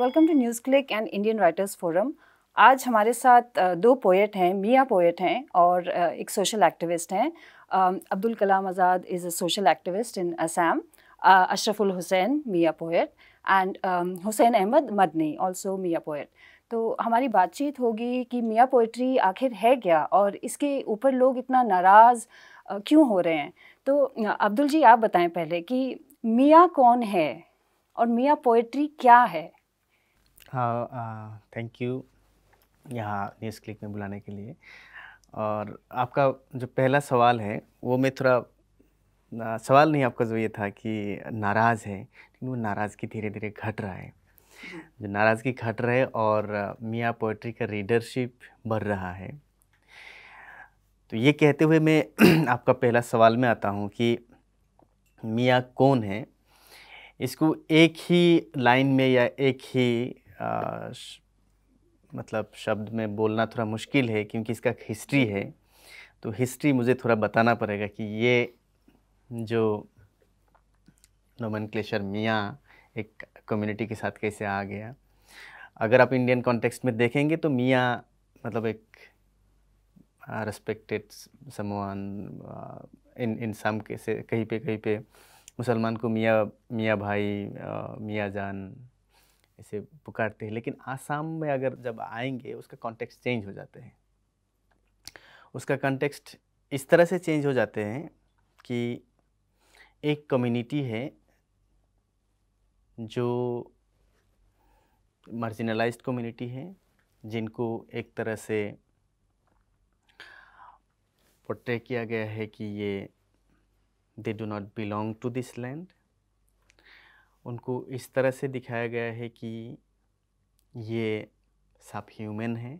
Welcome to News Click and Indian Writers Forum आज हमारे साथ दो पोएट हैं मियाँ पोइट हैं और एक सोशल एक्टिविस्ट हैं Abdul Kalam Azad is a social activist in Assam Ashraful Hussain Miya poet and Hussain Ahmad Madani also Miya poet तो हमारी बातचीत होगी कि मियाँ पोइट्री आखिर है क्या और इसके ऊपर लोग इतना नाराज़ क्यों हो रहे हैं तो अब्दुल जी आप बताएं पहले कि मियाँ कौन है और मियाँ पोइट्री क्या है हाँ थैंक यू यहाँ न्यूज़ क्लिक में बुलाने के लिए और आपका जो पहला सवाल है वो मैं थोड़ा सवाल नहीं आपका जो ये था कि नाराज़ है लेकिन वो नाराज़गी धीरे धीरे घट रहा है जो नाराज़गी घट रहा है और मियाँ पोइट्री का रीडरशिप बढ़ रहा है तो ये कहते हुए मैं आपका पहला सवाल में आता हूँ कि मियाँ कौन है इसको एक ही लाइन में या एक ही मतलब शब्द में बोलना थोड़ा मुश्किल है क्योंकि इसका हिस्ट्री है तो हिस्ट्री मुझे थोड़ा बताना पड़ेगा कि ये जो नोमन क्लेशर मियाँ एक कम्युनिटी के साथ कैसे आ गया अगर आप इंडियन कॉन्टेक्स्ट में देखेंगे तो मियाँ मतलब एक रेस्पेक्टेड समान इन इन सम कैसे कहीं पे कहीं पे मुसलमान को मियाँ मियाँ भाई मियाँ जान इसे पुकारते हैं लेकिन आसाम में अगर जब आएंगे उसका कॉन्टेक्स्ट चेंज हो जाते हैं उसका कॉन्टेक्स्ट इस तरह से चेंज हो जाते हैं कि एक कम्युनिटी है जो मार्जिनलाइज्ड कम्युनिटी है जिनको एक तरह से पोट्रे किया गया है कि ये they do not belong to this land उनको इस तरह से दिखाया गया है कि ये सब ह्यूमन है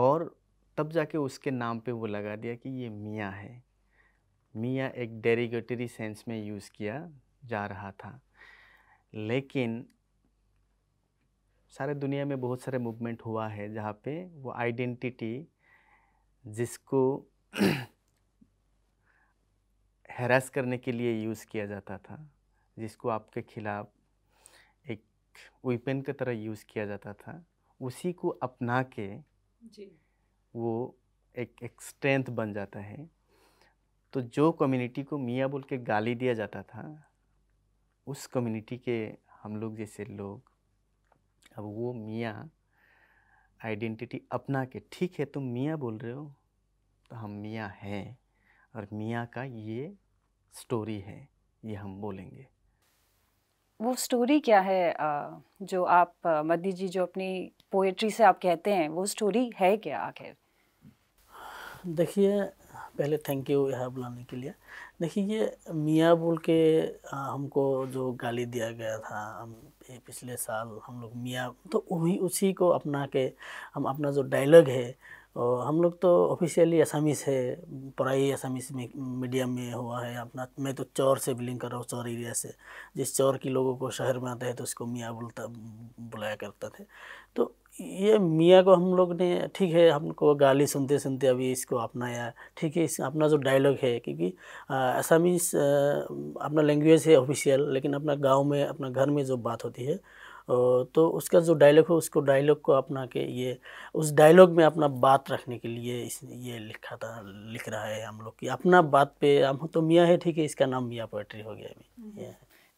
और तब जाके उसके नाम पे वो लगा दिया कि ये मियाँ है मियाँ एक डेरीगेटरी सेंस में यूज़ किया जा रहा था लेकिन सारे दुनिया में बहुत सारे मूवमेंट हुआ है जहाँ पे वो आइडेंटिटी जिसको हैरास करने के लिए यूज़ किया जाता था जिसको आपके खिलाफ एक वेपन की तरह यूज़ किया जाता था उसी को अपना के जी। वो एक एक स्ट्रेंथ बन जाता है तो जो कम्युनिटी को मियाँ बोल के गाली दिया जाता था उस कम्युनिटी के हम लोग जैसे लोग अब वो मियाँ आइडेंटिटी अपना के ठीक है तुम मियाँ बोल रहे हो तो हम मियाँ हैं और मियाँ का ये स्टोरी है ये हम बोलेंगे वो स्टोरी क्या है जो आप मदी जी जो अपनी पोएट्री से आप कहते हैं वो स्टोरी है क्या आखिर देखिए पहले थैंक यू यहाँ बुलाने के लिए देखिए ये मियाँ बोल के हमको जो गाली दिया गया था हम पिछले साल हम लोग मियाँ तो वही उसी को अपना के हम अपना जो डायलॉग है और हम लोग तो ऑफिशियली असामीस है पढ़ाई असामीस में मीडियम में हुआ है अपना मैं तो चौर से बिलिंग कर रहा हूँ चौर एरिया से जिस चौर की लोगों को शहर में आता है तो उसको मियाँ बोलता बुलाया करता थे तो ये मियाँ को हम लोग ने ठीक है हमको गाली सुनते सुनते अभी इसको अपनाया ठीक है इस अपना जो डायलॉग है क्योंकि असामीस अपना लैंग्वेज है ऑफिशियल लेकिन अपना गांव में अपना घर में जो बात होती है तो उसका जो डायलॉग हो उसको डायलॉग को अपना के ये उस डायलॉग में अपना बात रखने के लिए इस ये लिखा था लिख रहा है हम लोग की अपना बात पे हम तो मियाँ है ठीक है इसका नाम मियाँ पोइट्री हो गया अभी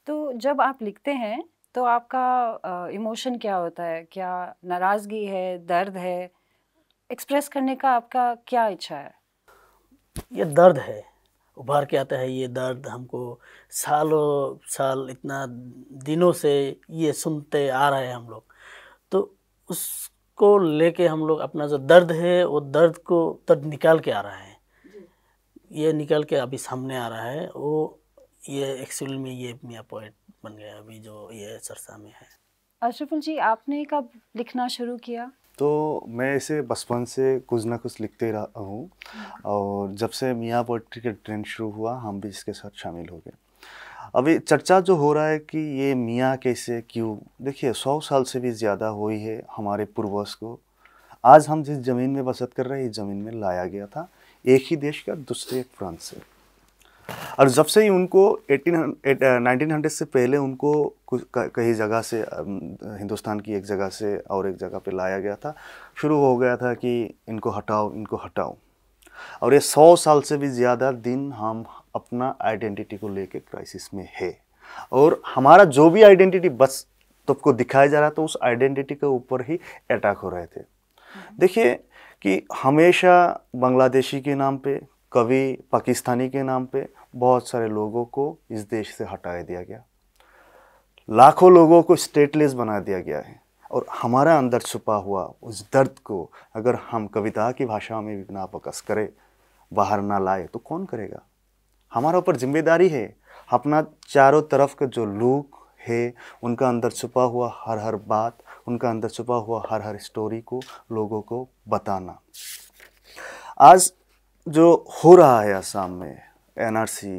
तो जब आप लिखते हैं तो आपका इमोशन क्या होता है क्या नाराज़गी है दर्द है एक्सप्रेस करने का आपका क्या इच्छा है ये दर्द है उभार के आता है ये दर्द हमको सालों साल इतना दिनों से ये सुनते आ रहे हैं हम लोग तो उसको लेके हम लोग अपना जो दर्द है वो दर्द को दर्द निकाल के आ रहा है ये निकाल के अभी सामने आ रहा है वो ये एक्चुअल में ये मिया पॉइंट बन गया अभी जो ये सरसा में है अशरफुल जी आपने कब लिखना शुरू किया तो मैं इसे बचपन से कुछ ना कुछ लिखते रहा हूँ और जब से मियाँ पोइट्री का ट्रेंड शुरू हुआ हम भी इसके साथ शामिल हो गए अभी चर्चा जो हो रहा है कि ये मियाँ कैसे क्यों देखिए सौ साल से भी ज़्यादा हुई है हमारे पूर्वज को आज हम जिस ज़मीन में बसत कर रहे हैं इस ज़मीन में लाया गया था एक ही देश का दूसरे प्रांत से और जब से ही उनको एटीन नाइनटीन हंड्रेड से पहले उनको कुछ कहीं जगह से हिंदुस्तान की एक जगह से और एक जगह पे लाया गया था शुरू हो गया था कि इनको हटाओ इनको हटाओ और ये सौ साल से भी ज़्यादा दिन हम अपना आइडेंटिटी को लेके क्राइसिस में है और हमारा जो भी आइडेंटिटी बस तुमको तो दिखाया जा रहा था उस आइडेंटिटी के ऊपर ही अटैक हो रहे थे हम्म। देखिए कि हमेशा बांग्लादेशी के नाम पे कवि पाकिस्तानी के नाम पे बहुत सारे लोगों को इस देश से हटा दिया गया लाखों लोगों को स्टेटलेस बना दिया गया है और हमारा अंदर छुपा हुआ उस दर्द को अगर हम कविता की भाषा में भी ना प्रकश करें बाहर ना लाए तो कौन करेगा हमारे ऊपर जिम्मेदारी है अपना चारों तरफ का जो लूक है उनका अंदर छुपा हुआ हर हर बात उनका अंदर छुपा हुआ हर हर स्टोरी को लोगों को बताना आज जो हो रहा है आसाम में NRC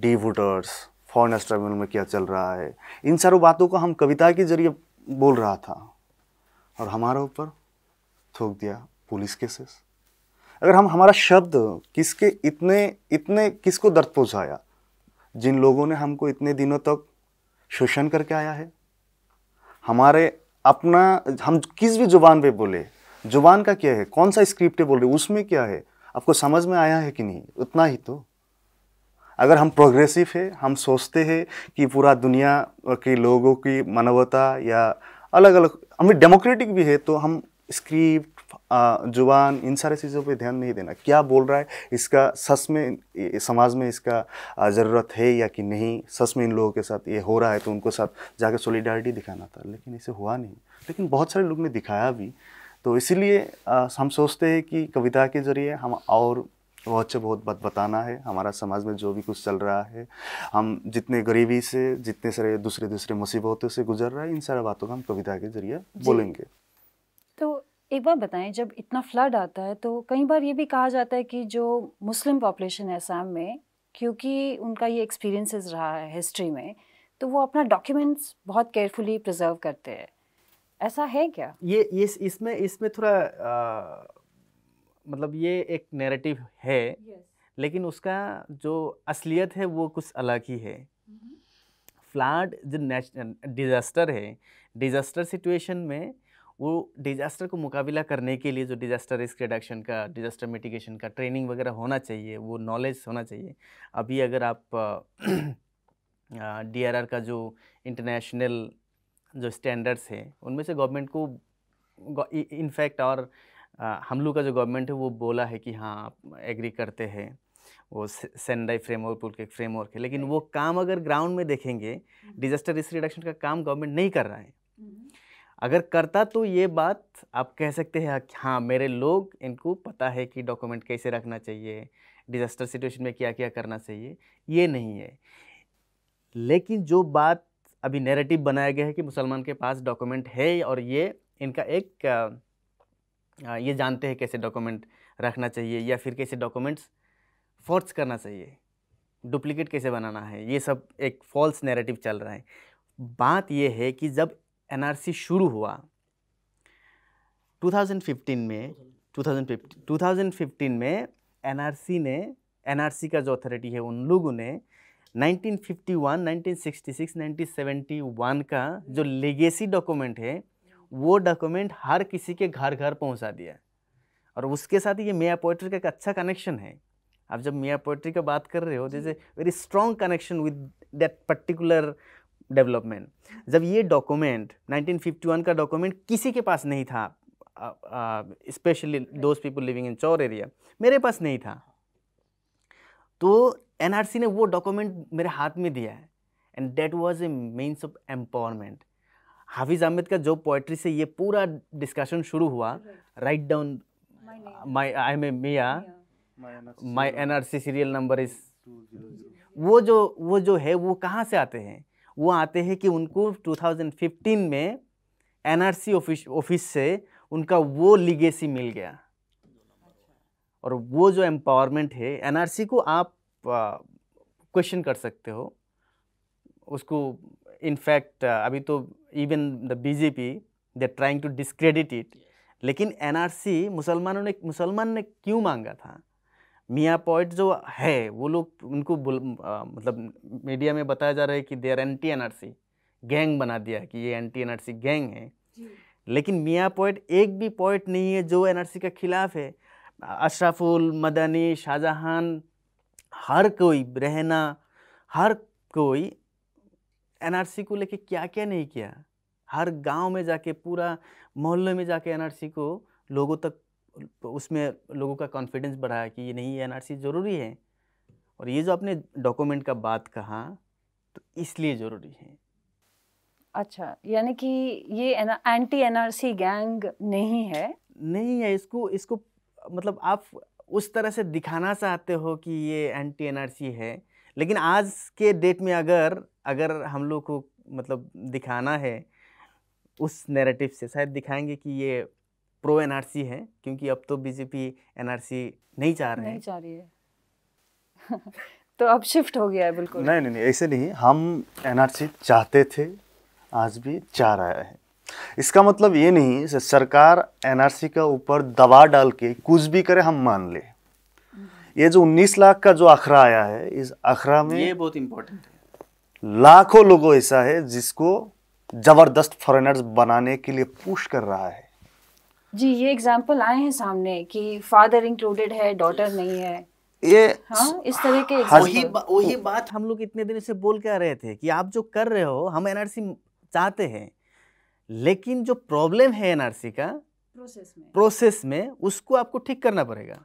D voters foreign struggle में क्या चल रहा है इन सारों बातों को हम कविता के जरिए बोल रहा था और हमारे ऊपर थोक दिया पुलिस केसेस अगर हम हमारा शब्द किसके इतने इतने किसको दर्द पहुंचाया जिन लोगों ने हमको इतने दिनों तक शोषण करके आया है हमारे अपना हम किस भी जुबान पे बोले जुबान का क्या है कौन सा स्क्रिप्ट बोल रहे हैं उसमें क्या है आपको समझ में आया है कि नहीं उतना ही तो अगर हम प्रोग्रेसिव है हम सोचते हैं कि पूरा दुनिया के लोगों की मानवता या अलग अलग हमें डेमोक्रेटिक भी है तो हम स्क्रिप्ट जुबान इन सारे चीज़ों पे ध्यान नहीं देना क्या बोल रहा है इसका सच में समाज में इसका ज़रूरत है या कि नहीं सच में इन लोगों के साथ ये हो रहा है तो उनको साथ जाके सोलिडारिटी दिखाना था लेकिन इसे हुआ नहीं लेकिन बहुत सारे लोग ने दिखाया भी तो इसीलिए हम सोचते हैं कि कविता के ज़रिए हम और बहुत बहुत बात बताना है हमारा समाज में जो भी कुछ चल रहा है हम जितने गरीबी से जितने सारे दूसरे दूसरे मुसीबतों से गुजर रहा है इन सारा बातों को हम कविता के जरिए बोलेंगे तो एक बार बताएं जब इतना फ्लड आता है तो कई बार ये भी कहा जाता है कि जो मुस्लिम पॉपुलेशन है असम में क्योंकि उनका ये एक्सपीरियंसेस रहा है हिस्ट्री में तो वो अपना डॉक्यूमेंट्स बहुत केयरफुली प्रिजर्व करते हैं ऐसा है क्या ये इस इसमें इसमें थोड़ा आ, मतलब ये एक नैरेटिव है yes. लेकिन उसका जो असलियत है वो कुछ अलग ही है mm-hmm. फ्लाड जो डिज़ास्टर है डिज़ास्टर सिचुएशन में वो डिज़ास्टर को मुकाबला करने के लिए जो डिज़ास्टर रिस्क रिडक्शन का डिज़ास्टर मिटिगेशन का ट्रेनिंग वगैरह होना चाहिए वो नॉलेज होना चाहिए अभी अगर आप डी आर आर का जो इंटरनेशनल जो स्टैंडर्ड्स हैं उनमें से गवर्नमेंट को इनफैक्ट और हम लोग का जो गवर्नमेंट है वो बोला है कि हाँ एग्री करते हैं वो सेंडाई फ्रेमवर्क पुल के फ्रेमवर्क है लेकिन वो काम अगर ग्राउंड में देखेंगे डिजास्टर रिस्क रिडक्शन का काम गवर्नमेंट नहीं कर रहा है hmm. अगर करता तो ये बात आप कह सकते हैं हाँ मेरे लोग इनको पता है कि डॉक्यूमेंट कैसे रखना चाहिए डिज़ास्टर सिचुएशन में क्या क्या करना चाहिए ये नहीं है लेकिन जो बात अभी नेरेटिव बनाया गया है कि मुसलमान के पास डॉक्यूमेंट है और ये इनका एक ये जानते हैं कैसे डॉक्यूमेंट रखना चाहिए या फिर कैसे डॉक्यूमेंट्स फोर्स करना चाहिए डुप्लीकेट कैसे बनाना है ये सब एक फॉल्स नैरेटिव चल रहा है बात यह है कि जब एनआरसी शुरू हुआ 2015 में 2015 2015 में एनआरसी ने एनआरसी का जो अथॉरिटी है उन लोगों ने 1951, 1966, 1971 का जो लेगेसी डॉक्यूमेंट है वो डॉक्यूमेंट हर किसी के घर घर पहुंचा दिया और उसके साथ ये मिया पोइट्री का एक अच्छा कनेक्शन है आप जब मिया पोइट्री का बात कर रहे हो जैसे very strong connection with that particular development जब ये डॉक्यूमेंट 1951 का डॉक्यूमेंट किसी के पास नहीं था specially those people living in char area मेरे पास नहीं था तो एनआरसी ने वो डॉक्यूमेंट मेरे हाथ में दिया है and that was a means of empowerment Hafiz Ahmad का जो पोइट्री से ये पूरा डिस्कशन शुरू हुआ write down my I am a Miya my N R C serial number is वो जो वो जो है वो कहाँ से आते हैं वो आते हैं कि उनको 2015 में एन आर सी ऑफिस से उनका वो लीगेसी मिल गया और वो जो एम्पावरमेंट है एनआरसी को आप क्वेश्चन कर सकते हो उसको इनफैक्ट अभी तो even the BJP they trying to discredit it लेकिन एनआरसी मुसलमानों ने मुसलमान ने क्यों मांगा था मियाँ पॉइंट जो है वो लोग उनको मतलब मीडिया में बताया जा रहा है कि they are anti N gang बना दिया कि ये एंटी एन गैंग है लेकिन मियाँ पॉइंट एक भी पॉइंट नहीं है जो एनआरसी के खिलाफ है अशराफुल मदनी शाहजहां हर कोई रहना हर कोई एनआरसी को लेके क्या क्या नहीं किया हर गांव में जाके पूरा मोहल्ले में जाके एनआरसी को लोगों तक उसमें लोगों का कॉन्फिडेंस बढ़ाया कि ये नहीं एनआरसी ज़रूरी है और ये जो आपने डॉक्यूमेंट का बात कहा तो इसलिए ज़रूरी है अच्छा यानी कि ये एंटी एनआरसी गैंग नहीं है नहीं है इसको इसको मतलब आप उस तरह से दिखाना चाहते हो कि ये एंटी एनआरसी है लेकिन आज के डेट में अगर अगर हम लोग को मतलब दिखाना है उस नैरेटिव से शायद दिखाएंगे कि ये प्रो एनआरसी है क्योंकि अब तो बीजेपी एनआरसी नहीं चाह रहे नहीं चाह रही है तो अब शिफ्ट हो गया है बिल्कुल नहीं नहीं नहीं ऐसे नहीं हम एनआरसी चाहते थे आज भी चाह रहा है इसका मतलब ये नहीं सरकार एनआरसी का ऊपर दबाव डाल के कुछ भी करे हम मान ले ये जो 19 लाख का जो आखरा आया है इस आखरा में ये बहुत इंपॉर्टेंट है लाखों लोगों ऐसा है जिसको जबरदस्त फॉरेनर्स बनाने के लिए पुश कर रहा है जी ये एग्जाम्पल आए हैं सामने कि फादर इंक्लूडेड है डॉटर नहीं है ये हाँ, इस तरह के वही वही बात हम लोग इतने दिन से बोल के आ रहे थे कि आप जो कर रहे हो हम एनआरसी चाहते हैं लेकिन जो प्रॉब्लम है एनआरसी का प्रोसेस में प्रोसेस में उसको आपको ठीक करना पड़ेगा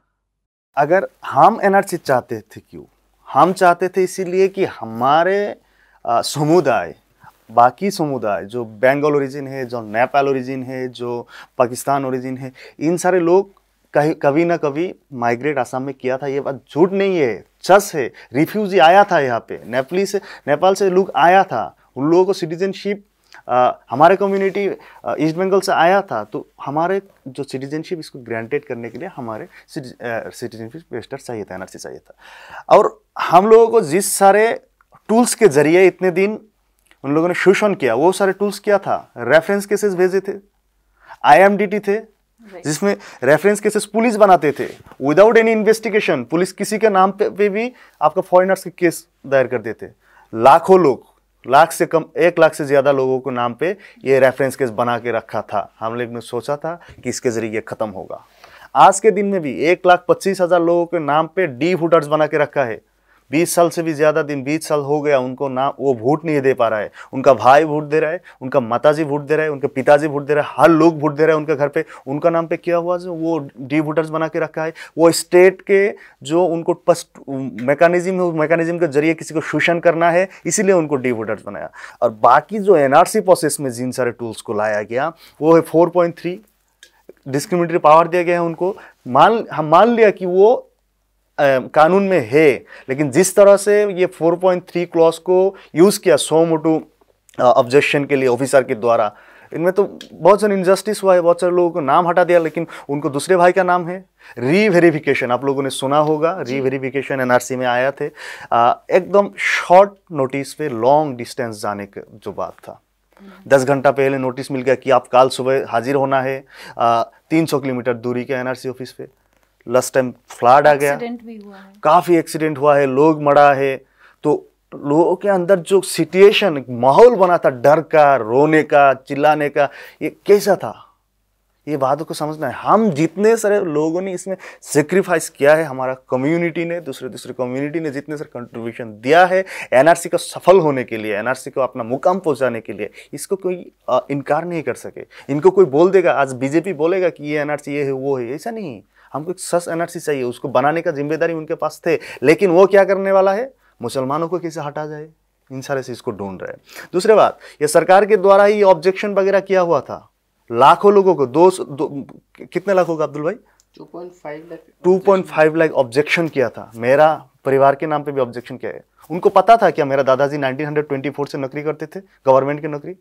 अगर हम एनआरसी चाहते थे क्यों हम चाहते थे इसीलिए कि हमारे समुदाय बाकी समुदाय जो बंगाल ओरिजिन है जो नेपाल ओरिजिन है जो पाकिस्तान ओरिजिन है इन सारे लोग कहीं कभी ना कभी माइग्रेट आसाम में किया था ये बात झूठ नहीं है चस है रिफ्यूजी आया था यहाँ पे नेपाली से नेपाल से लोग आया था उन लोगों को सिटीजनशिप हमारे कम्युनिटी ईस्ट बंगाल से आया था तो हमारे जो सिटीजनशिप इसको ग्रांटेड करने के लिए हमारे सिटीजनशिप रजिस्टर चाहिए था एनआरसी चाहिए था और हम लोगों को जिस सारे टूल्स के जरिए इतने दिन उन लोगों ने शोषण किया वो सारे टूल्स क्या था रेफरेंस केसेस भेजे थे आईएमडीटी थे जिसमें रेफरेंस केसेस पुलिस बनाते थे विदाउट एनी इन्वेस्टिगेशन पुलिस किसी के नाम पे, पे भी आपका फॉरेनर्स के केस दायर कर देते लाखों लोग लाख से कम एक लाख से ज़्यादा लोगों को नाम पे ये रेफरेंस केस बना के रखा था हम लोग ने सोचा था कि इसके ज़रिए ख़त्म होगा आज के दिन में भी एक लाख पच्चीस हज़ार लोगों के नाम पे डी फूटर्स बना के रखा है बीस साल से भी ज़्यादा दिन बीस साल हो गया उनको ना वो वोट नहीं दे पा रहा है उनका भाई वोट दे रहा है उनका माताजी वोट दे रहा है उनके पिताजी वोट दे रहा है हर लोग वोट दे रहा है उनके घर पे उनका नाम पे क्या हुआ जो वो डी वोटर्स बना के रखा है वो स्टेट के जो उनको पस्ट मैकानिज्म है मैकानिज्म के जरिए किसी को शोषण करना है इसीलिए उनको डी वोटर्स बनाया और बाकी जो एन प्रोसेस में जिन सारे टूल्स को लाया गया वो है फोर डिस्क्रिमिनेटरी पावर दिया गया है उनको मान हम मान लिया कि वो कानून में है लेकिन जिस तरह से ये 4.3 क्लॉज को यूज़ किया सो मोटू ऑब्जेक्शन के लिए ऑफिसर के द्वारा इनमें तो बहुत सारे इनजस्टिस हुआ है बहुत सारे लोगों को नाम हटा दिया लेकिन उनको दूसरे भाई का नाम है रीवेरिफिकेशन आप लोगों ने सुना होगा रीवेरिफिकेशन एनआरसी में आया थे एकदम शॉर्ट नोटिस पे लॉन्ग डिस्टेंस जाने का जो बात था हम्म। दस घंटा पहले नोटिस मिल गया कि आप कल सुबह हाजिर होना है तीन सौ किलोमीटर दूरी के एनआरसी ऑफिस पे लास्ट टाइम फ्लड आ गया भी हुआ है। काफी एक्सीडेंट हुआ है लोग मरा है तो लोगों के अंदर जो सिचुएशन माहौल बना था डर का रोने का चिल्लाने का ये कैसा था ये बातों को समझना है हम जितने सारे लोगों ने इसमें सेक्रीफाइस किया है हमारा कम्युनिटी ने दूसरे दूसरे कम्युनिटी ने जितने सारे कंट्रीब्यूशन दिया है एनआरसी को सफल होने के लिए एनआरसी को अपना मुकाम पहुंचाने के लिए इसको कोई इनकार नहीं कर सके इनको कोई बोल देगा आज बीजेपी बोलेगा कि ये एनआरसी ये है वो है ऐसा नहीं हमको एक सस एनर्जी चाहिए उसको बनाने का जिम्मेदारी उनके पास थे लेकिन वो क्या करने वाला है मुसलमानों को कैसे हटा जाए इन सारे चीज़ को ढूंढ रहे हैं दूसरे बात ये सरकार के द्वारा ही ऑब्जेक्शन वगैरह किया हुआ था लाखों लोगों को दो, दो कितने लाख होगा अब्दुल भाई two point five lakh objection किया था मेरा परिवार के नाम पे भी ऑब्जेक्शन किया है उनको पता था क्या मेरा दादाजी 1924 से नौकरी करते थे गवर्नमेंट की नौकरी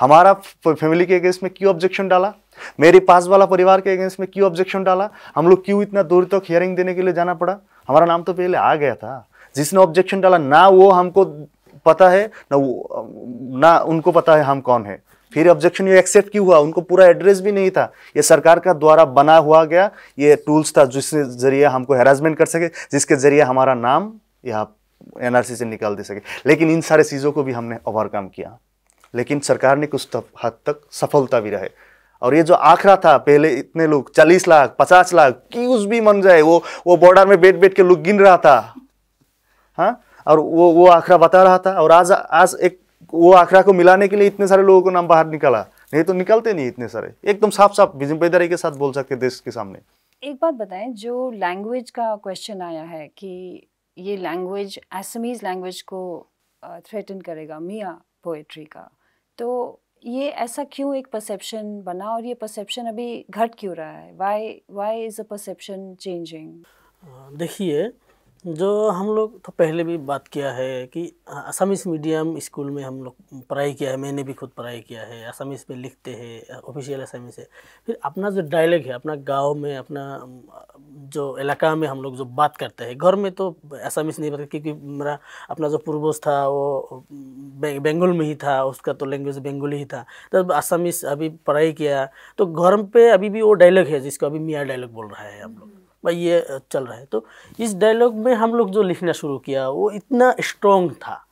हमारा फैमिली के अगेंस्ट में क्यों ऑब्जेक्शन डाला मेरे पास वाला परिवार के अगेंस्ट में क्यों ऑब्जेक्शन डाला हम लोग क्यों इतना दूर तक तो हियरिंग देने के लिए जाना पड़ा हमारा नाम तो पहले आ गया था जिसने ऑब्जेक्शन डाला ना वो हमको पता है ना वो ना उनको पता है हम कौन है फिर ऑब्जेक्शन ये एक्सेप्ट क्यों हुआ उनको पूरा एड्रेस भी नहीं था ये सरकार का द्वारा बना हुआ गया ये टूल्स था जिसके जरिए हमको हेरासमेंट कर सके जिसके जरिए हमारा नाम यहाँ एनआरसी से निकाल दे सके लेकिन इन सारे चीज़ों को भी हमने ओवरकम किया लेकिन सरकार ने कुछ हद तक सफलता भी रहे और ये जो आखरा था पहले इतने लोग चालीस लाख पचास लाख क्यूज भी मन जाए वो वो बॉर्डर में बैठ बैठ के लोग गिन रहा था हाँ और वो वो आखरा बता रहा था और आज आज एक वो आखरा को मिलाने के लिए इतने सारे लोगों को नाम बाहर निकाला नहीं तो निकलते नहीं इतने सारे एकदम साफ साफ जिम्मेदारी के साथ बोल सकते देश के सामने एक बात बताएं जो लैंग्वेज का क्वेश्चन आया है कि ये लैंग्वेज एसमीज लैंग्वेज को थ्रेटन करेगा मिया पोएट्री का तो ये ऐसा क्यों एक परसेप्शन बना और ये परसेप्शन अभी घट क्यों रहा है why why is a perception changing देखिए जो हम लोग तो पहले भी बात किया है कि असमिस मीडियम स्कूल में हम लोग पढ़ाई किया है मैंने भी खुद पढ़ाई किया है असमिस में लिखते हैं ऑफिशियल असमिस है फिर अपना जो डायलेक्ट है अपना गांव में अपना जो इलाका में हम लोग जो बात करते हैं घर में तो असमिस नहीं पता क्योंकि मेरा अपना जो पूर्वज था वो बेंगुल में ही था उसका तो लैंग्वेज बेंगुली ही था तो असमिस अभी पढ़ाई किया तो घर पर अभी भी वो डायलॉग है जिसको अभी मियाँ डायलॉग बोल रहा है हम लोग भाई ये चल रहा है तो इस डायलॉग में हम लोग जो लिखना शुरू किया वो इतना स्ट्रोंग था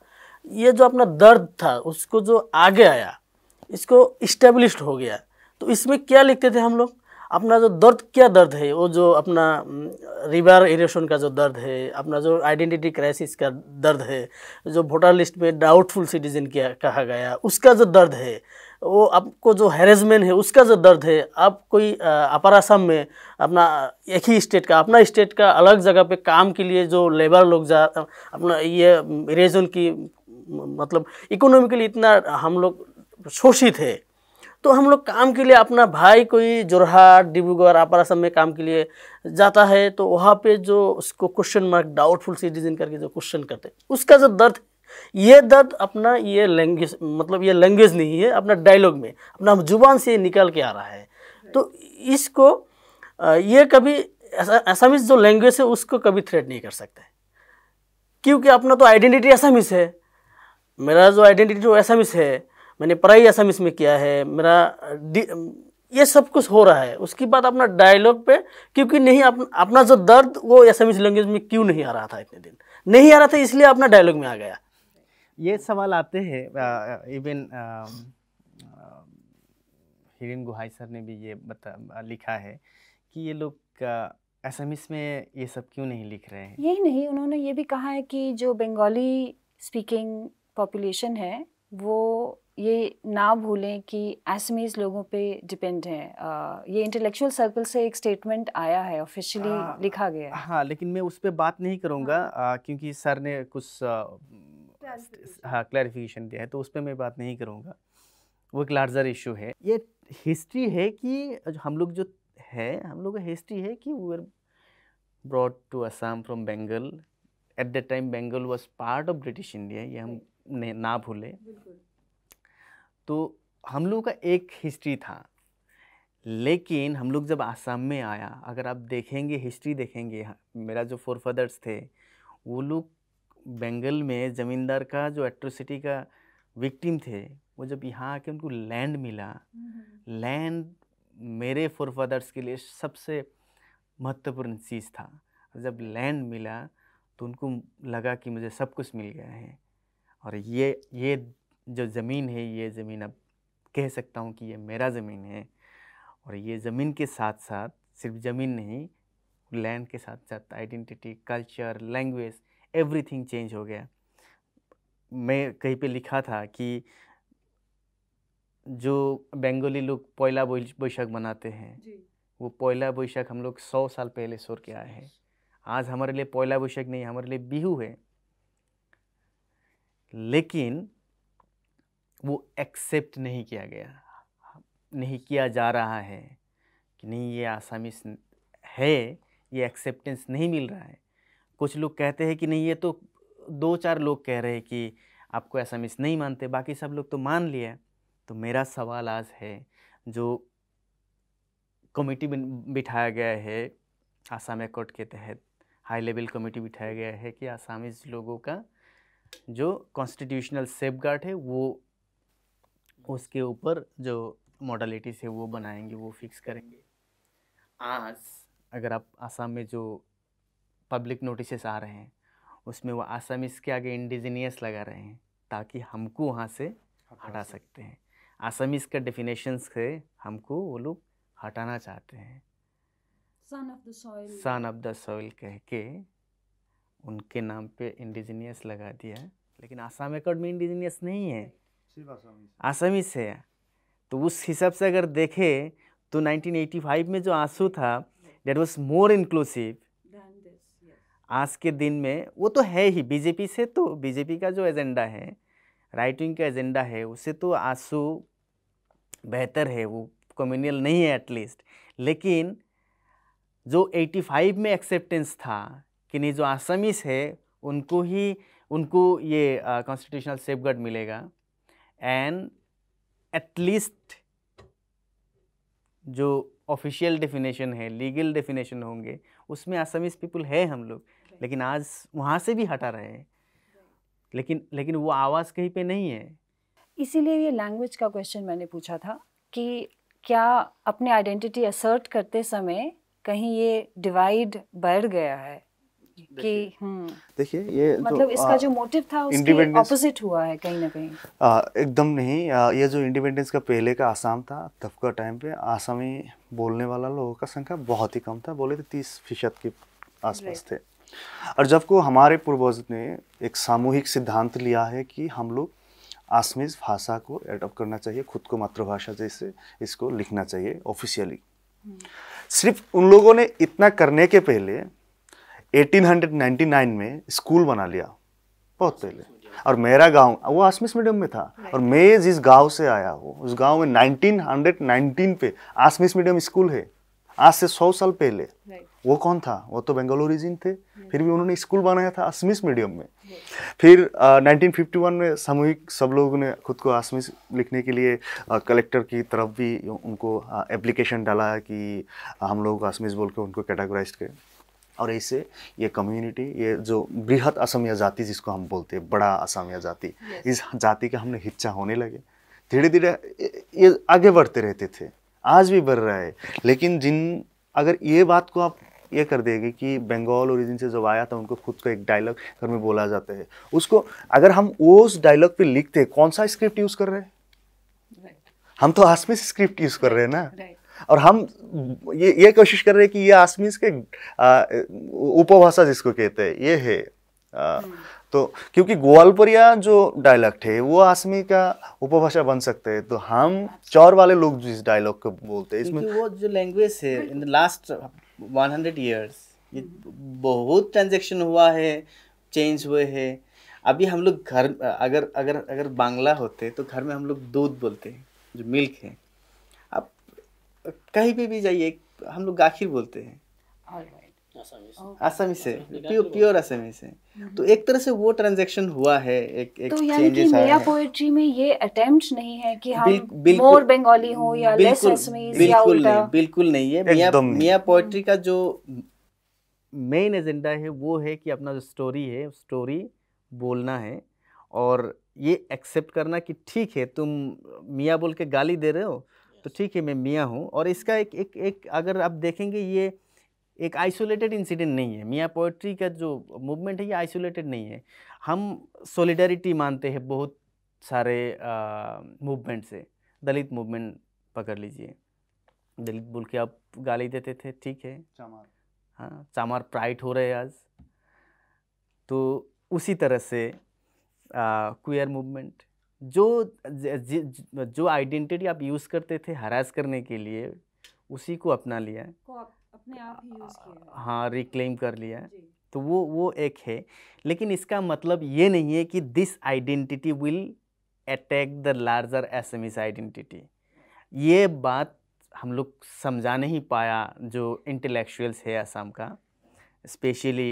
ये जो अपना दर्द था उसको जो आगे आया इसको इस्टेब्लिश हो गया तो इसमें क्या लिखते थे हम लोग अपना जो दर्द क्या दर्द है वो जो अपना रिवर इरेशन का जो दर्द है अपना जो आइडेंटिटी क्राइसिस का दर्द है जो वोटर लिस्ट में डाउटफुल सिटीजन किया कहा गया उसका जो दर्द है वो आपको जो हेरेजमेंट है उसका जो दर्द है आप कोई अपर असम में अपना एक ही स्टेट का अपना स्टेट का अलग जगह पे काम के लिए जो लेबर लोग जा अपना ये रीजन की मतलब इकोनॉमिकली इतना हम लोग शोषित है तो हम लोग काम के लिए अपना भाई कोई जोरहाट डिब्रूगढ़ अपर असम में काम के लिए जाता है तो वहाँ पे जो उसको क्वेश्चन मार्क डाउटफुल सिटीजन करके जो क्वेश्चन करते उसका जो दर्द ये दर्द अपना ये लैंग्वेज मतलब ये लैंग्वेज नहीं है अपना डायलॉग में अपना जुबान से निकाल के आ रहा है तो इसको ये कभी असामिस जो लैंग्वेज है उसको कभी थ्रेट नहीं कर सकते क्योंकि अपना तो आइडेंटिटी असामिस है मेरा जो आइडेंटिटी जो असामिस है मैंने पढ़ाई असामिस में किया है मेरा ये सब कुछ हो रहा है उसके बाद अपना डायलॉग पे क्योंकि नहीं अपन, अपना जो दर्द वो असामिस लैंग्वेज में क्यों नहीं आ रहा था इतने दिन नहीं आ रहा था इसलिए अपना डायलॉग में आ गया ये सवाल आते हैं इवन हिरिन गुहाई सर ने भी ये बता लिखा है कि ये लोग असमिस में ये सब क्यों नहीं लिख रहे हैं यही नहीं उन्होंने ये भी कहा है कि जो बंगाली स्पीकिंग पॉपुलेशन है वो ये ना भूलें कि एसमीज लोगों पे डिपेंड है ये इंटेलेक्चुअल सर्कल से एक स्टेटमेंट आया है ऑफिशियली हाँ, लिखा गया है हाँ लेकिन मैं उस पर बात नहीं करूँगा हाँ। क्योंकि सर ने कुछ हाँ क्लैरिफिकेशन दिया है तो उस पर मैं बात नहीं करूँगा वो एक लार्जर इशू है ये हिस्ट्री है कि हम लोग जो है हम लोग का हिस्ट्री है कि we are brought to Assam from Bengal at the time Bengal was part of British India ये हम ना भूले तो हम लोग का एक हिस्ट्री था लेकिन हम लोग जब आसाम में आया अगर आप देखेंगे हिस्ट्री देखेंगे हाँ, मेरा जो फोर फादर्स थे वो लोग बंगाल में ज़मींदार का जो एट्रोसिटी का विक्टिम थे वो जब यहाँ आके उनको लैंड मिला लैंड मेरे फोर फादर्स के लिए सबसे महत्वपूर्ण चीज़ था जब लैंड मिला तो उनको लगा कि मुझे सब कुछ मिल गया है और ये ये जो ज़मीन है ये ज़मीन अब कह सकता हूँ कि ये मेरा ज़मीन है और ये ज़मीन के साथ साथ सिर्फ ज़मीन नहीं लैंड के साथ साथ identity culture language everything change हो गया मैं कहीं पे लिखा था कि जो बंगाली लोग पहला बैशाख मनाते हैं वो पहला बैशाख हम लोग सौ साल पहले सोर के आए हैं आज हमारे लिए पहला बैशाख नहीं हमारे लिए बिहू है लेकिन वो एक्सेप्ट नहीं किया गया नहीं किया जा रहा है कि नहीं ये आसामी है ये एक्सेप्टेंस नहीं मिल रहा है कुछ लोग कहते हैं कि नहीं ये तो दो चार लोग कह रहे हैं कि आपको ऐसा मिस नहीं मानते बाकी सब लोग तो मान लिए तो मेरा सवाल आज है जो कमेटी बिठाया गया है आसाम एकॉर्ड के तहत हाई लेवल कमेटी बिठाया गया है कि आसामीज लोगों का जो कॉन्स्टिट्यूशनल सेफ है वो उसके ऊपर जो मॉडलिटीज़ है वो बनाएंगे वो फिक्स करेंगे आज अगर आप आसाम में जो पब्लिक नोटिसेस आ रहे हैं उसमें वो आसामीस के आगे इंडिजीनियस लगा रहे हैं ताकि हमको वहाँ से हटा सकते हैं आसामीस का डेफिनेशन से हमको वो लोग हटाना चाहते हैं सन ऑफ द सॉइल कह के उनके नाम पे इंडिजीनियस लगा दिया लेकिन आसाम एकॉर्ड में इंडिजीनियस नहीं है आसामीस है तो उस हिसाब से अगर देखे तो 1985 में जो आंसू था डेट वॉज मोर इंक्लूसिव आज के दिन में वो तो है ही बीजेपी से तो बीजेपी का जो एजेंडा है राइट विंग का एजेंडा है उससे तो आंसू बेहतर है वो कम्युनियल नहीं है एटलीस्ट लेकिन जो 85 में एक्सेप्टेंस था कि नहीं जो आसामीस है उनको ही उनको ये कॉन्स्टिट्यूशनल सेफ गार्ड मिलेगा एंड एटलीस्ट जो ऑफिशियल डेफिनेशन है लीगल डेफिनेशन होंगे उसमें आसामीस पीपल है हम लोग लेकिन आज वहाँ से भी हटा रहे हैं लेकिन लेकिन वो आवाज़ कहीं पे नहीं है इसीलिए ये लैंग्वेज का क्वेश्चन मैंने पूछा था कि क्या अपने आइडेंटिटी असर्ट करते समय कहीं ये डिवाइड बढ़ गया है कि देखिए हम्म। ये तो मतलब जो, इसका आ, जो मोटिव था उसके ऑपोजिट हुआ है कहीं ना कहीं एकदम नहीं आ, ये जो इंडिपेंडेंस का पहले का आसाम था तब का टाइम पे आसामी बोलने वाला लोगों का संख्या बहुत ही कम था बोले तो तीस फीसद के आसपास थे जब को हमारे पूर्वज ने एक सामूहिक सिद्धांत लिया है कि हम लोग आसमिस भाषा को एडॉप्ट करना चाहिए खुद को मातृभाषा जैसे इसको लिखना चाहिए ऑफिशियली सिर्फ उन लोगों ने इतना करने के पहले 1899 में स्कूल बना लिया बहुत पहले और मेरा गांव वो आसमिस मीडियम में था और मैं जिस गांव से आया हूँ उस गांव में 1919 पे आसमिस मीडियम स्कूल है आज से सौ साल पहले वो कौन था वो तो बेंगलोर रीजन थे फिर भी उन्होंने स्कूल बनाया था असमिस मीडियम में फिर नाइनटीन फिफ्टी वन में सामूहिक सब लोगों ने खुद को असमिस लिखने के लिए आ, कलेक्टर की तरफ भी उनको एप्लीकेशन डाला कि हम लोग असमिस बोल के उनको कैटेगराइज करें और ऐसे ये कम्युनिटी ये जो बृहद असमिया जाति जिसको हम बोलते हैं बड़ा असमिया जाति इस जाति का हमने हिस्सा होने लगे धीरे धीरे ये आगे बढ़ते रहते थे आज भी बढ़ रहा है लेकिन जिन अगर ये बात को आप ये कर देंगे कि बंगाल ओरिजिन से जब आया था उनको खुद को एक डायलॉग घर में बोला जाता है उसको अगर हम उस डायलॉग पे लिखते हैं कौन सा स्क्रिप्ट यूज़ कर रहे हैं right. हम तो आसमी स्क्रिप्ट यूज़ कर रहे हैं ना right. और हम ये ये कोशिश कर रहे हैं कि ये आसमिस के उपभाषा जिसको कहते हैं ये है आ, hmm. तो क्योंकि ग्वालपुरिया जो डायलॉक्ट है वो आसमी का उपभाषा बन सकते हैं तो हम चौर वाले लोग जिस डायलॉग को बोलते हैं इसमें वो जो लैंग्वेज है इन द लास्ट 100 इयर्स बहुत ट्रांजेक्शन हुआ है चेंज हुए है अभी हम लोग घर अगर अगर अगर बांग्ला होते तो घर में हम लोग दूध बोलते हैं जो मिल्क है आप कहीं पर भी जाइए हम लोग गाखिर बोलते हैं आसामी से प्योर प्योर आसामी से हम्म। तो एक तरह से वो ट्रांजेक्शन हुआ है एक एक तो यानी कि मेरा पोएट्री में ये अटेम्प्ट नहीं है कि हम बिल, मोर बंगाली हो या लेस असमीज या नहीं बिल्कुल नहीं है मिया मिया पोएट्री का जो मेन एजेंडा है वो है कि अपना जो स्टोरी है स्टोरी बोलना है और ये एक्सेप्ट करना कि ठीक है तुम मियाँ बोल के गाली दे रहे हो तो ठीक है मैं मियाँ हूँ और इसका एक एक एक अगर आप देखेंगे ये एक आइसोलेटेड इंसिडेंट नहीं है मियाँ पोइट्री का जो मूवमेंट है ये आइसोलेटेड नहीं है हम सोलिडरिटी मानते हैं बहुत सारे मूवमेंट से दलित मूवमेंट पकड़ लीजिए दलित बोल के आप गाली देते थे ठीक है चामार हाँ चामार प्राइट हो रहे हैं आज तो उसी तरह से क्वियर मूवमेंट जो ज, ज, जो आइडेंटिटी आप यूज़ करते थे हरास करने के लिए उसी को अपना लिया अपने आप ही यूज़ किया हाँ रिक्लेम कर लिया तो वो वो एक है लेकिन इसका मतलब ये नहीं है कि this identity will attack the larger Assamese identity ये बात हम लोग समझा नहीं पाया जो इंटेलेक्चुअल्स है असम का स्पेशली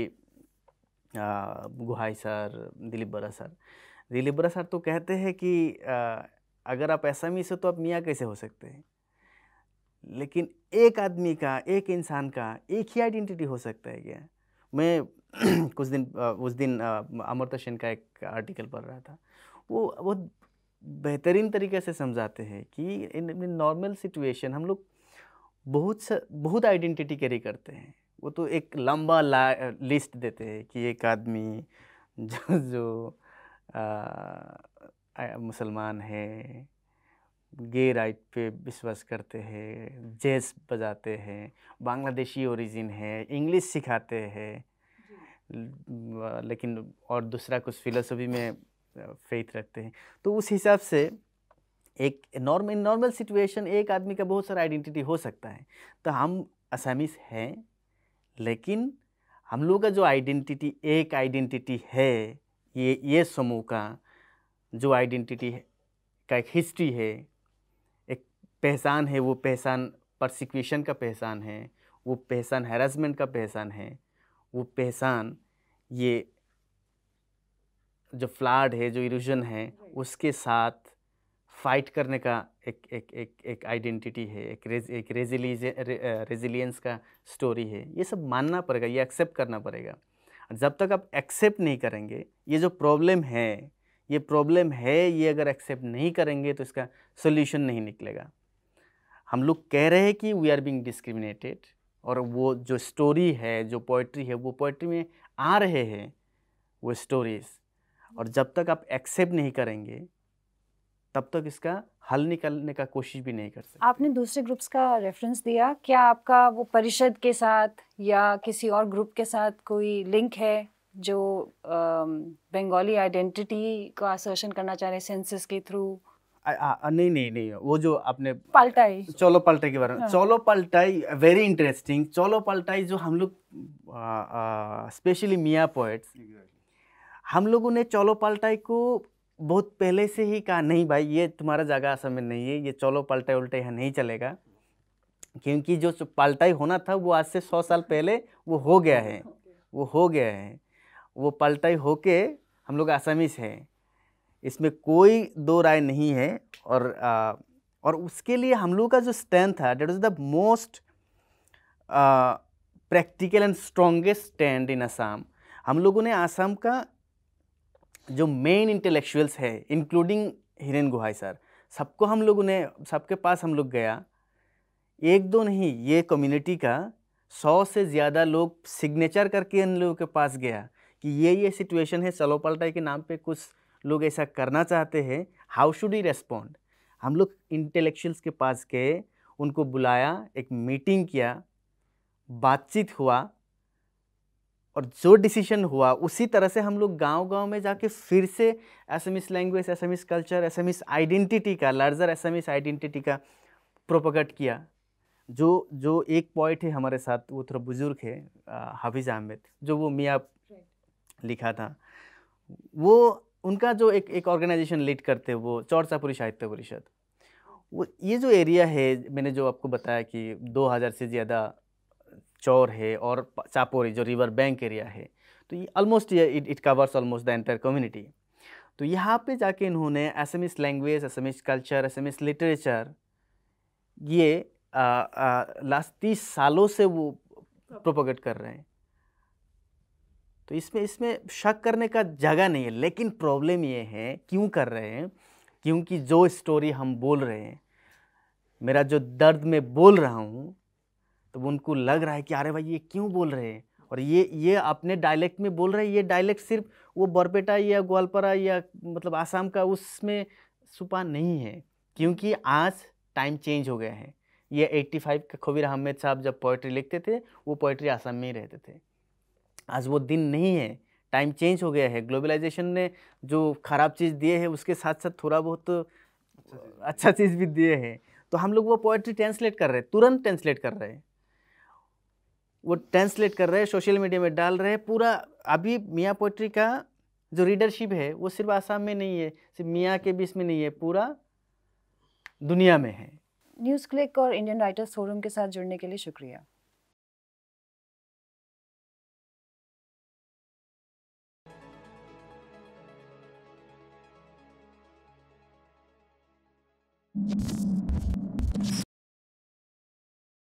गुहाई सर दिलीप बरा सर दिलीप बरा सर तो कहते हैं कि आ, अगर आप एस एम ई तो आप मियाँ कैसे हो सकते हैं लेकिन एक आदमी का एक इंसान का एक ही आइडेंटिटी हो सकता है क्या मैं कुछ दिन उस दिन अमृता सेन का एक आर्टिकल पढ़ रहा था वो बहुत बेहतरीन तरीके से समझाते हैं कि इन नॉर्मल सिचुएशन हम लोग बहुत सा बहुत आइडेंटिटी कैरी करते हैं वो तो एक लंबा लिस्ट देते हैं कि एक आदमी जो जो मुसलमान है गे राइट पे विश्वास करते हैं जैज बजाते हैं बांग्लादेशी ओरिजिन है इंग्लिश सिखाते हैं लेकिन और दूसरा कुछ फिलोसफी में फेथ रखते हैं तो उस हिसाब से एक नॉर्मल नॉर्मल सिचुएशन एक आदमी का बहुत सारा आइडेंटिटी हो सकता है तो हम असामिस हैं लेकिन हम लोग का जो आइडेंटिटी एक आइडेंटिटी है ये ये समूह का जो आइडेंटिटी का एक हिस्ट्री है पहचान है वो पहचान परसिक्यूशन का पहचान है वो पहचान हेरासमेंट का पहचान है वो पहचान ये जो फ्लाड है जो इरोजन है उसके साथ फाइट करने का एक एक एक एक आइडेंटिटी है एक रेज, एक रेजिलिज रेजिलियंस का स्टोरी है ये सब मानना पड़ेगा ये एक्सेप्ट करना पड़ेगा जब तक आप एक्सेप्ट नहीं करेंगे ये जो प्रॉब्लम है ये प्रॉब्लम है ये अगर एक्सेप्ट नहीं करेंगे तो इसका सोल्यूशन नहीं निकलेगा हम लोग कह रहे हैं कि वी आर बीइंग डिस्क्रिमिनेटेड और वो जो स्टोरी है जो पोइट्री है वो पोइट्री में आ रहे हैं वो स्टोरीज़ और जब तक आप एक्सेप्ट नहीं करेंगे तब तक इसका हल निकलने का कोशिश भी नहीं कर सकते आपने दूसरे ग्रुप्स का रेफरेंस दिया क्या आपका वो परिषद के साथ या किसी और ग्रुप के साथ कोई लिंक है जो बंगाली आइडेंटिटी का असर्शन करना चाह रहे हैं सेंसिस के थ्रू आ, नहीं नहीं नहीं वो जो आपने पलटाई चोलो पलटाई के बारे में हाँ। चोलो पलटाई वेरी इंटरेस्टिंग चोलो पलटाई जो हम लोग स्पेशली मियाँ पोएट्स हम लोगों ने चोलो पलटाई को बहुत पहले से ही कहा नहीं भाई ये तुम्हारा जगह असम में नहीं है ये चोलो पलटाई उल्टा यहाँ नहीं चलेगा क्योंकि जो पलटाई होना था वो आज से सौ साल पहले वो हो गया है वो हो गया है वो पलटाई होके हम लोग आसामीस हैं इसमें कोई दो राय नहीं है और आ, और उसके लिए हम लोग का जो स्टैंड था that is the most practical and strongest stand in Assam हम लोगों ने आसाम का जो मेन इंटेलेक्चुअल्स है इंक्लूडिंग हिरेन गुहाई सर सबको हम लोगों ने सबके पास हम लोग गया एक दो नहीं ये कम्युनिटी का सौ से ज़्यादा लोग सिग्नेचर करके इन लोगों के पास गया कि ये ये सिचुएशन है पलटाई के नाम पे कुछ लोग ऐसा करना चाहते हैं हाउ शुड ही रेस्पॉन्ड हम लोग इंटेलेक्चुअल्स के पास गए उनको बुलाया एक मीटिंग किया बातचीत हुआ और जो डिसीजन हुआ उसी तरह से हम लोग गांव-गांव में जाके फिर से Assamese language Assamese culture Assamese identity का लार्जर असमिस आइडेंटिटी का प्रोपोगट किया जो जो एक पॉइंट है हमारे साथ वो थोड़ा बुज़ुर्ग है हाफिज़ अहमद जो वो मियाँ लिखा था वो उनका जो एक एक ऑर्गेनाइजेशन लीड करते हैं वो चौरसापुरी साहित्य परिषद वो ये जो एरिया है मैंने जो आपको बताया कि 2000 से ज़्यादा चौर है और चापोरी जो रिवर बैंक एरिया है तो ये ऑलमोस्ट ये it it covers almost the entire community तो यहाँ पे जाके इन्होंने Assamese language Assamese culture Assamese literature ये लास्ट तीस सालों से वो प्रोपोगेट कर रहे हैं तो इसमें इसमें शक करने का जगह नहीं है लेकिन प्रॉब्लम ये है क्यों कर रहे हैं क्योंकि जो स्टोरी हम बोल रहे हैं मेरा जो दर्द में बोल रहा हूँ तो उनको लग रहा है कि अरे भाई ये क्यों बोल रहे हैं और ये ये अपने डायलेक्ट में बोल रहे हैं ये डायलेक्ट सिर्फ वो बरपेटा या ग्वालपरा या मतलब आसाम का उसमें सुपा नहीं है क्योंकि आज टाइम चेंज हो गया है ये 85 का खबीर अहमद साहब जब पोइट्री लिखते थे वो पोइट्री आसाम में ही रहते थे आज वो दिन नहीं है टाइम चेंज हो गया है ग्लोबलाइजेशन ने जो ख़राब चीज़ दिए है उसके साथ साथ थोड़ा बहुत अच्छा, अच्छा चीज़ भी दिए हैं तो हम लोग वो पोइट्री ट्रांसलेट कर रहे हैं तुरंत ट्रांसलेट कर रहे हैं वो ट्रांसलेट कर रहे हैं सोशल मीडिया में डाल रहे हैं पूरा अभी मियाँ पोइट्री का जो रीडरशिप है वो सिर्फ आसाम में नहीं है सिर्फ मियाँ के बीच में नहीं है पूरा दुनिया में है न्यूज़ क्लिक और इंडियन राइटर्स फोरम के साथ जुड़ने के लिए शुक्रिया Thank you.